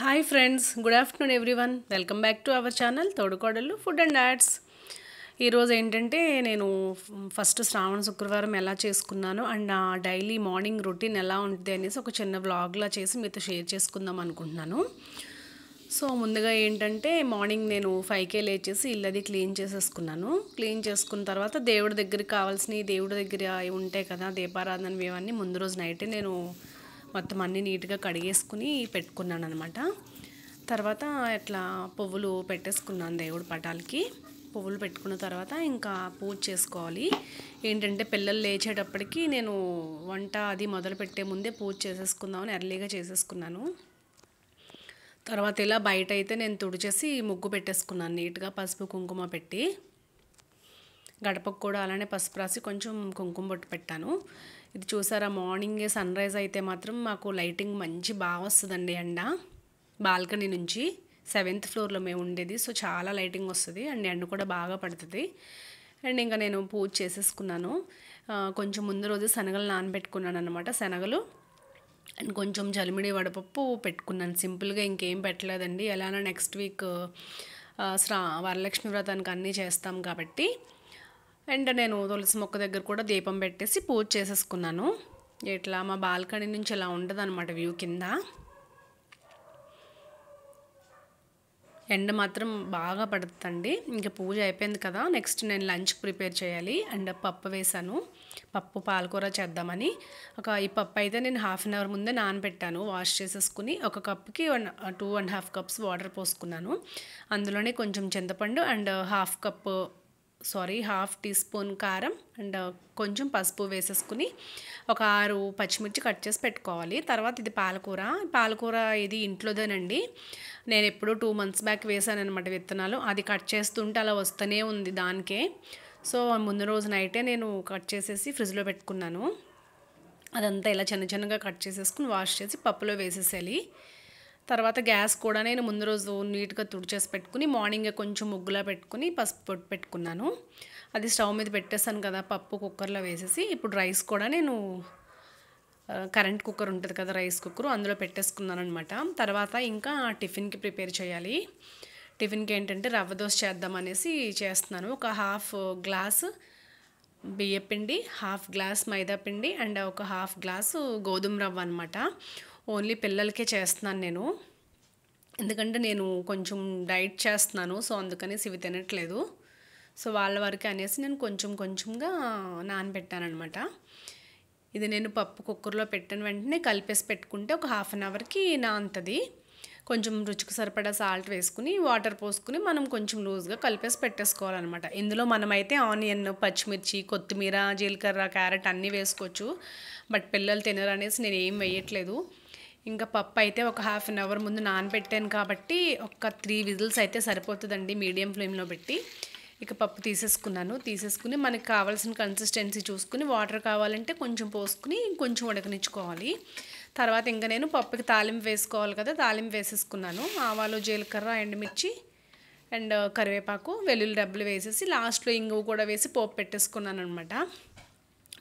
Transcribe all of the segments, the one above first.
hi friends good afternoon everyone welcome back to our channel Thodukodallu food and ads ఈరోజు ఏంటంటే నేను first శ్రావణ శుక్రవారం ఎలా చేసుకున్నాను అండ్ నా డైలీ మార్నింగ్ రొటీన్ ఎలా ఉంటుంది అనేసి ఒక చిన్న బ్లాగ్లా చేసి మీతో షేర్ చేసుకుందాం అనుకుంటున్నాను సో ముందుగా ఏంటంటే మార్నింగ్ నేను ఫైవ్కే లేచేసి ఇల్లది క్లీన్ చేసేసుకున్నాను క్లీన్ చేసుకున్న తర్వాత దేవుడి దగ్గరికి కావాల్సినవి దేవుడి దగ్గర ఉంటాయి కదా దీపారాధనవి ఇవన్నీ ముందు రోజు నైటే నేను మొత్తం అన్నీ నీట్గా కడిగేసుకుని పెట్టుకున్నాను అనమాట తర్వాత ఇట్లా పువ్వులు పెట్టేసుకున్నాను దేవుడి పటాలకి పువ్వులు పెట్టుకున్న తర్వాత ఇంకా పూజ చేసుకోవాలి ఏంటంటే పిల్లలు లేచేటప్పటికి నేను వంట అది మొదలు పెట్టే ముందే పూజ చేసేసుకుందామని ఎర్లీగా చేసేసుకున్నాను తర్వాత ఇలా బయట అయితే నేను తుడిచేసి ముగ్గు పెట్టేసుకున్నాను నీట్గా పసుపు కుంకుమ పెట్టి గడపకు కూడా అలానే పసుపు రాసి కొంచెం కుంకుమ బొట్టు పెట్టాను ఇది చూసారా మార్నింగే సన్ రైజ్ అయితే మాత్రం మాకు లైటింగ్ మంచి బాగా వస్తుందండి ఎండ బాల్కనీ నుంచి సెవెంత్ ఫ్లోర్లో మేము ఉండేది సో చాలా లైటింగ్ వస్తుంది అండ్ ఎండ కూడా బాగా పడుతుంది అండ్ ఇంకా నేను పూజ చేసేసుకున్నాను కొంచెం ముందు రోజు శనగలు నానబెట్టుకున్నాను అనమాట శనగలు అండ్ కొంచెం జలిమిడి వడపప్పు పెట్టుకున్నాను సింపుల్గా ఇంకేం పెట్టలేదండి ఎలానో నెక్స్ట్ వీక్ శ్రా వరలక్ష్మి వ్రతానికి అన్నీ చేస్తాం కాబట్టి అండ్ నేను తులసి మొక్క దగ్గర కూడా దీపం పెట్టేసి పూజ చేసేసుకున్నాను ఇట్లా మా బాల్కనీ నుంచి ఇలా ఉండదు అనమాట వ్యూ కింద ఎండ మాత్రం బాగా పడుతుంది ఇంకా పూజ అయిపోయింది కదా నెక్స్ట్ నేను లంచ్ ప్రిపేర్ చేయాలి అండ్ పప్పు వేశాను పప్పు పాలకూర చేద్దామని ఒక ఈ పప్పు అయితే నేను హాఫ్ అన్ అవర్ ముందే నానబెట్టాను వాష్ చేసేసుకుని ఒక కప్కి one two and half cups water పోసుకున్నాను అందులోనే కొంచెం చింతపండు and half cup sorry half teaspoon కారం అండ్ కొంచెం పసుపు వేసేసుకుని ఒక ఆరు పచ్చిమిర్చి కట్ చేసి పెట్టుకోవాలి తర్వాత ఇది పాలకూర పాలకూర ఇది ఇంట్లోదేనండి నేను ఎప్పుడూ టూ మంత్స్ బ్యాక్ వేసానమాట విత్తనాలు అది కట్ చేస్తుంటే అలా వస్తూనే ఉంది దానికే సో ముందు రోజు నైటే నేను కట్ చేసేసి ఫ్రిడ్జ్లో పెట్టుకున్నాను అదంతా ఇలా చిన్న చిన్నగా కట్ చేసేసుకుని వాష్ చేసి పప్పులో వేసేసేయాలి తర్వాత గ్యాస్ కూడా నేను ముందు రోజు నీట్గా తుడిచేసి పెట్టుకుని మార్నింగ్ కొంచెం ముగ్గులా పెట్టుకుని పసుపు పొట్టు పెట్టుకున్నాను అది స్టవ్ మీద పెట్టేసాను కదా పప్పు కుక్కర్లో వేసేసి ఇప్పుడు రైస్ కూడా నేను కరెంట్ కుక్కర్ ఉంటుంది కదా రైస్ కుక్కర్ అందులో పెట్టేసుకున్నాను అనమాట తర్వాత ఇంకా టిఫిన్కి ప్రిపేర్ చేయాలి టిఫిన్కి ఏంటంటే రవ్వ దోశ చేద్దామనేసి చేస్తున్నాను ఒక హాఫ్ గ్లాస్ బియ్యపిండి హాఫ్ గ్లాస్ మైదా పిండి అండ్ ఒక హాఫ్ గ్లాసు గోధుమ రవ్వ అనమాట ఓన్లీ పిల్లలకే చేస్తున్నాను నేను ఎందుకంటే నేను కొంచెం డైట్ చేస్తున్నాను సో అందుకనేసి ఇవి తినట్లేదు సో వాళ్ళ వరకు అనేసి నేను కొంచెం కొంచెంగా నానబెట్టానమాట ఇది నేను పప్పు కుక్కర్లో పెట్టిన వెంటనే కలిపేసి పెట్టుకుంటే ఒక హాఫ్ అన్ అవర్కి నాంతది కొంచెం రుచికి సరిపడా సాల్ట్ వేసుకుని వాటర్ పోసుకుని మనం కొంచెం లూజ్గా కలిపేసి పెట్టేసుకోవాలన్నమాట ఇందులో మనమైతే ఆనియన్ పచ్చిమిర్చి కొత్తిమీర జీలకర్ర క్యారెట్ అన్నీ వేసుకోవచ్చు బట్ పిల్లలు తినరు అనేసి నేను ఏం వేయట్లేదు ఇంకా పప్పు అయితే ఒక హాఫ్ అన్ అవర్ ముందు నానబెట్టాను కాబట్టి ఒక త్రీ విజిల్స్ అయితే సరిపోతుందండి మీడియం ఫ్లేమ్లో పెట్టి ఇక పప్పు తీసేసుకున్నాను తీసేసుకుని మనకు కావాల్సిన కన్సిస్టెన్సీ చూసుకుని వాటర్ కావాలంటే కొంచెం పోసుకుని కొంచెం ఉడకనిచ్చుకోవాలి తర్వాత ఇంకా నేను పప్పుకి తాలింపు వేసుకోవాలి కదా తాలింపు వేసేసుకున్నాను ఆవాలు జీలకర్ర ఎండుమిర్చి అండ్ కరివేపాకు వెల్లుల్లి డబ్బులు వేసేసి లాస్ట్లో ఇంగువు కూడా వేసి పోపు పెట్టేసుకున్నాను అనమాట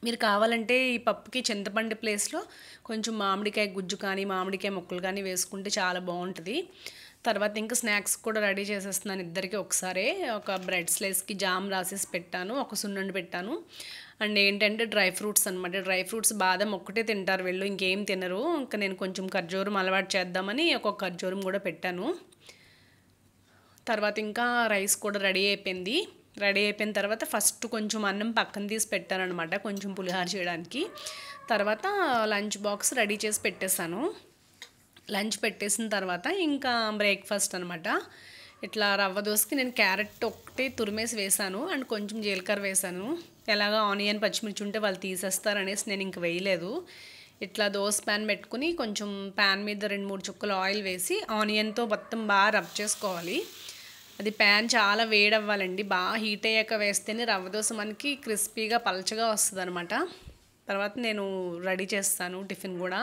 మీరు కావాలంటే ఈ పప్పుకి చింతపండు ప్లేస్లో కొంచెం మామిడికాయ గుజ్జు కానీ మామిడికాయ ముక్కలు కానీ వేసుకుంటే చాలా బాగుంటుంది తర్వాత ఇంకా స్నాక్స్ కూడా రెడీ చేసేస్తున్నాను ఇద్దరికి ఒకసారే ఒక బ్రెడ్ స్లైస్కి జామ్ రాసేసి పెట్టాను ఒక సున్నుండి పెట్టాను అండ్ ఏంటంటే డ్రై ఫ్రూట్స్ అనమాట డ్రై ఫ్రూట్స్ బాదం ఒక్కటే తింటారు వెళ్ళు ఇంకేం తినరు ఇంకా నేను కొంచెం ఖర్జూరం అలవాటు చేద్దామని ఒక ఖర్జూరం కూడా పెట్టాను తర్వాత ఇంకా రైస్ కూడా రెడీ అయిపోయింది రెడీ అయిపోయిన తర్వాత ఫస్ట్ కొంచెం అన్నం పక్కన తీసి పెట్టానమాట కొంచెం పులిహార చేయడానికి తర్వాత లంచ్ బాక్స్ రెడీ చేసి పెట్టేశాను లంచ్ పెట్టేసిన తర్వాత ఇంకా బ్రేక్ఫాస్ట్ అనమాట ఇట్లా రవ్వ దోసకి నేను క్యారెట్ ఒకటి తురిమేసి వేశాను అండ్ కొంచెం జీలకర్ర వేశాను ఎలాగ ఆనియన్ పచ్చిమిర్చి ఉంటే వాళ్ళు తీసేస్తారనేసి నేను ఇంక వేయలేదు ఇట్లా దోశ ప్యాన్ పెట్టుకుని కొంచెం ప్యాన్ మీద రెండు మూడు చుక్కలు ఆయిల్ వేసి ఆనియన్తో మొత్తం బాగా రబ్ చేసుకోవాలి అది ప్యాన్ చాలా వేడి అవ్వాలండి బాగా హీట్ అయ్యాక వేస్తేనే రవ్వ దోశ మనకి క్రిస్పీగా పలచగా వస్తుంది అనమాట తర్వాత నేను రెడీ చేస్తాను టిఫిన్ కూడా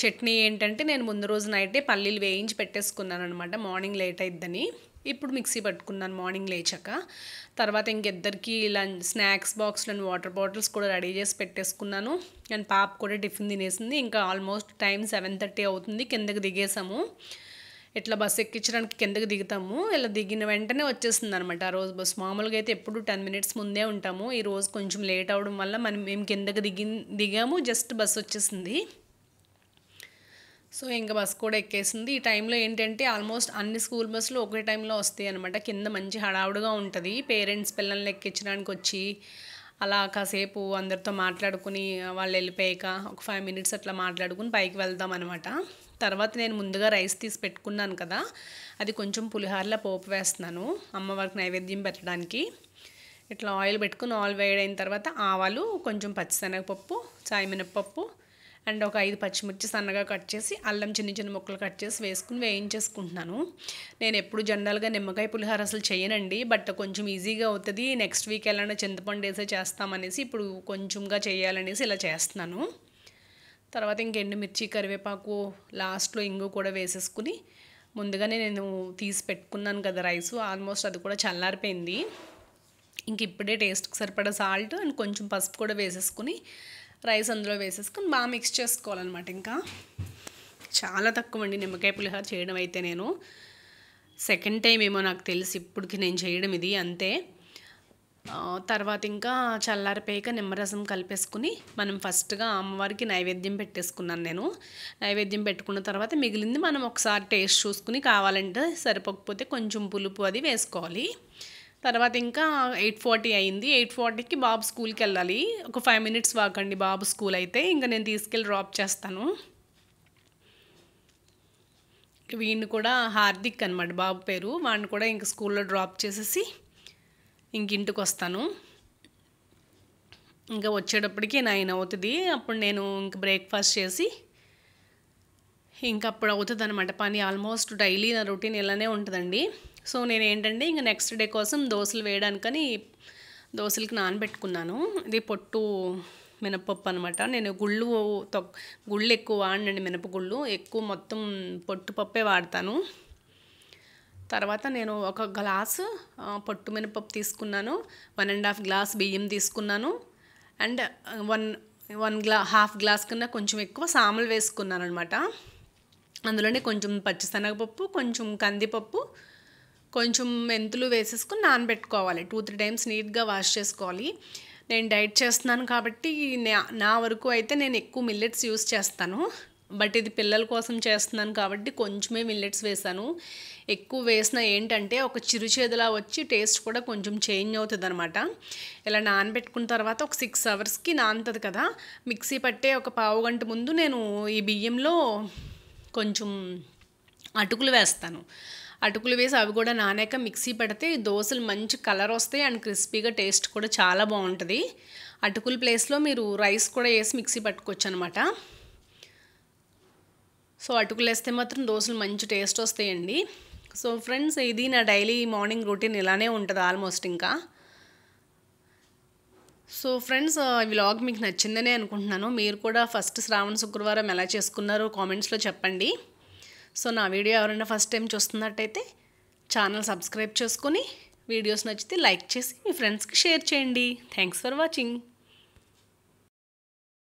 చట్నీ ఏంటంటే నేను ముందు రోజు నైటే పల్లీలు వేయించి పెట్టేసుకున్నాను అనమాట మార్నింగ్ లేట్ అయిద్దని ఇప్పుడు మిక్సీ పట్టుకున్నాను మార్నింగ్ లేచాక తర్వాత ఇంకిద్దరికి లంచ్ స్నాక్స్ బాక్స్లు అండ్ వాటర్ బాటిల్స్ కూడా రెడీ చేసి పెట్టేసుకున్నాను అండ్ పాప కూడా టిఫిన్ తినేసింది ఇంకా ఆల్మోస్ట్ టైం సెవెన్ థర్టీ అవుతుంది కిందకి దిగేసాము ఇట్లా బస్సు ఎక్కించడానికి కిందకి దిగుతాము ఇలా దిగిన వెంటనే వచ్చేస్తుంది అనమాట ఆ రోజు బస్సు మామూలుగా అయితే ఎప్పుడు టెన్ మినిట్స్ ముందే ఉంటాము ఈ రోజు కొంచెం లేట్ అవడం వల్ల మనం మేము కిందకి దిగి దిగాము జస్ట్ బస్సు వచ్చేసింది సో ఇంకా బస్సు కూడా ఎక్కేసింది ఈ టైంలో ఏంటంటే ఆల్మోస్ట్ అన్ని స్కూల్ బస్సులు ఒకే టైంలో వస్తాయి అనమాట కింద మంచి హడావుడిగా ఉంటుంది పేరెంట్స్ పిల్లల్ని ఎక్కించడానికి వచ్చి అలా కాసేపు అందరితో మాట్లాడుకుని వాళ్ళు వెళ్ళిపోయాక ఒక ఫైవ్ మినిట్స్ అట్లా మాట్లాడుకుని పైకి వెళ్దాం అనమాట తర్వాత నేను ముందుగా రైస్ తీసి పెట్టుకున్నాను కదా అది కొంచెం పులిహారలా పోపు వేస్తున్నాను అమ్మవారికి నైవేద్యం పెట్టడానికి ఇట్లా ఆయిల్ పెట్టుకుని ఆయిల్ వేడైన తర్వాత ఆవాలు కొంచెం పచ్చిశనగపప్పు చాయ్ మినప్పప్పు అండ్ ఒక ఐదు పచ్చిమిర్చి సన్నగా కట్ చేసి అల్లం చిన్న చిన్న ముక్కలు కట్ చేసి వేసుకుని వేయించేసుకుంటున్నాను నేను ఎప్పుడు జనరల్గా నిమ్మకాయ పులిహార అసలు చేయనండి బట్ కొంచెం ఈజీగా అవుతుంది నెక్స్ట్ వీక్ ఎలా చింతపండు వేసే చేస్తామనేసి ఇప్పుడు కొంచెంగా చేయాలనేసి ఇలా చేస్తున్నాను తర్వాత ఇంక మిర్చి కరివేపాకు లాస్ట్లో ఇంగు కూడా వేసేసుకుని ముందుగానే నేను తీసి పెట్టుకున్నాను కదా రైస్ ఆల్మోస్ట్ అది కూడా చల్లారిపోయింది ఇంక ఇప్పుడే టేస్ట్కి సరిపడ సాల్ట్ అండ్ కొంచెం పసుపు కూడా వేసేసుకుని రైస్ అందులో వేసేసుకుని బాగా మిక్స్ చేసుకోవాలన్నమాట ఇంకా చాలా తక్కువ అండి నిమ్మకాయ పులిహార చేయడం అయితే నేను సెకండ్ టైం ఏమో నాకు తెలిసి ఇప్పటికి నేను చేయడం ఇది అంతే తర్వాత ఇంకా చల్లారిపోయాక నిమ్మరసం కలిపేసుకుని మనం ఫస్ట్గా అమ్మవారికి నైవేద్యం పెట్టేసుకున్నాను నేను నైవేద్యం పెట్టుకున్న తర్వాత మిగిలింది మనం ఒకసారి టేస్ట్ చూసుకుని కావాలంటే సరిపోకపోతే కొంచెం పులుపు అది వేసుకోవాలి తర్వాత ఇంకా ఎయిట్ ఫార్టీ అయింది ఎయిట్ ఫార్టీకి బాబు స్కూల్కి వెళ్ళాలి ఒక ఫైవ్ మినిట్స్ వాకండి బాబు స్కూల్ అయితే ఇంకా నేను తీసుకెళ్ళి డ్రాప్ చేస్తాను వీడిని కూడా హార్దిక్ అనమాట బాబు పేరు వాడిని కూడా ఇంకా స్కూల్లో డ్రాప్ చేసేసి ఇంక ఇంటికి వస్తాను ఇంకా వచ్చేటప్పటికి నైన్ అవుతుంది అప్పుడు నేను ఇంక బ్రేక్ఫాస్ట్ చేసి ఇంకా అప్పుడు అవుతుంది అనమాట పని ఆల్మోస్ట్ డైలీ నా రొటీన్ ఇలానే ఉంటుందండి సో నేను ఏంటంటే ఇంకా నెక్స్ట్ డే కోసం దోశలు వేయడానికని దోశలకి నానబెట్టుకున్నాను ఇది పొట్టు మినపప్పు అనమాట నేను గుళ్ళు తొక్ గుళ్ళు ఎక్కువ వాడినండి మినపగుళ్ళు ఎక్కువ మొత్తం పొట్టు పప్పే వాడతాను తర్వాత నేను ఒక గ్లాసు పట్టు మినపప్పు తీసుకున్నాను వన్ అండ్ హాఫ్ గ్లాస్ బియ్యం తీసుకున్నాను and one one glass half glass కన్నా కొంచెం ఎక్కువ సాములు వేసుకున్నాను అనమాట అందులోనే కొంచెం పచ్చిశనగపప్పు కొంచెం కందిపప్పు కొంచెం మెంతులు వేసేసుకుని నానబెట్టుకోవాలి టూ త్రీ టైమ్స్ నీట్గా వాష్ చేసుకోవాలి నేను డైట్ చేస్తున్నాను కాబట్టి నా నా వరకు అయితే నేను ఎక్కువ మిల్లెట్స్ యూస్ చేస్తాను బట్ ఇది పిల్లల కోసం చేస్తున్నాను కాబట్టి కొంచెమే మిల్లెట్స్ వేసాను ఎక్కువ వేసిన ఏంటంటే ఒక చిరుచేదలా వచ్చి టేస్ట్ కూడా కొంచెం చేంజ్ అవుతుంది అనమాట ఇలా నానబెట్టుకున్న తర్వాత ఒక సిక్స్ అవర్స్కి నానుతుంది కదా మిక్సీ పట్టే ఒక పావు గంట ముందు నేను ఈ బియ్యంలో కొంచెం అటుకులు వేస్తాను అటుకులు వేసి అవి కూడా నానాక మిక్సీ పెడితే దోశలు మంచి కలర్ వస్తాయి అండ్ క్రిస్పీగా టేస్ట్ కూడా చాలా బాగుంటుంది అటుకుల ప్లేస్లో మీరు రైస్ కూడా వేసి మిక్సీ పట్టుకోవచ్చు అనమాట సో అటుకులేస్తే మాత్రం దోశలు మంచి టేస్ట్ వస్తాయండి సో ఫ్రెండ్స్ ఇది నా డైలీ మార్నింగ్ రొటీన్ ఇలానే ఉంటుంది ఆల్మోస్ట్ ఇంకా సో ఫ్రెండ్స్ ఈ వ్లాగ్ మీకు నచ్చిందనే అనుకుంటున్నాను మీరు కూడా ఫస్ట్ శ్రావణ శుక్రవారం ఎలా చేసుకున్నారో కామెంట్స్లో చెప్పండి సో నా వీడియో ఎవరైనా ఫస్ట్ టైం చూస్తున్నట్టయితే ఛానల్ సబ్స్క్రైబ్ చేసుకొని వీడియోస్ నచ్చితే లైక్ చేసి మీ ఫ్రెండ్స్కి షేర్ చేయండి థ్యాంక్స్ ఫర్ వాచింగ్